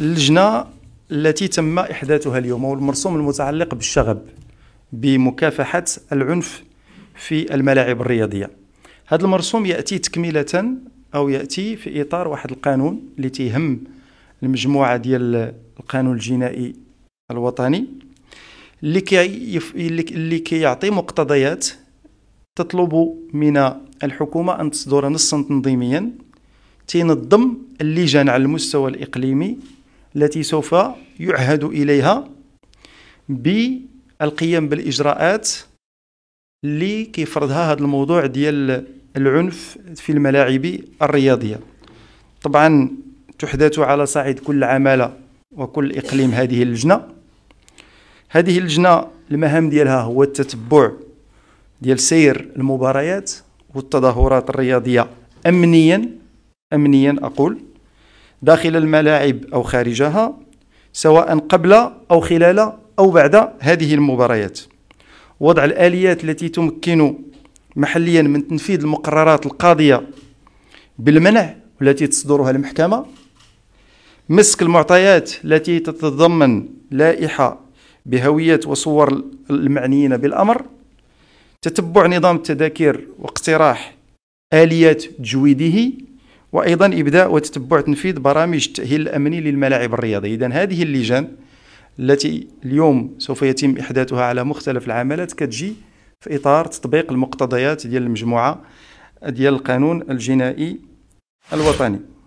اللجنه التي تم احداثها اليوم والمرسوم المتعلق بالشغب بمكافحه العنف في الملاعب الرياضيه هذا المرسوم ياتي تكمله او ياتي في اطار واحد القانون اللي تيهم المجموعه ديال القانون الجنائي الوطني اللي كي كيعطي مقتضيات تطلب من الحكومه ان تصدر نصا تنظيميا تنظم اللجان على المستوى الاقليمي التي سوف يعهد إليها بالقيام بالإجراءات اللي كيفرضها هذا الموضوع ديال العنف في الملاعب الرياضية طبعا تحدث على صعيد كل عمالة وكل إقليم هذه اللجنة هذه اللجنة المهام ديالها هو التتبع ديال سير المباريات والتظاهرات الرياضية أمنيا أمنيا أقول داخل الملاعب أو خارجها سواء قبل أو خلال أو بعد هذه المباريات وضع الآليات التي تمكن محليا من تنفيذ المقررات القاضية بالمنع والتي تصدرها المحكمة مسك المعطيات التي تتضمن لائحة بهوية وصور المعنيين بالأمر تتبع نظام التذاكر واقتراح آليات تجويده وايضا ابداء وتتبع تنفيذ برامج التاهيل الامني للملاعب الرياضيه اذا هذه اللجان التي اليوم سوف يتم احداثها على مختلف العملات كتجي في اطار تطبيق المقتضيات ديال المجموعه ديال القانون الجنائي الوطني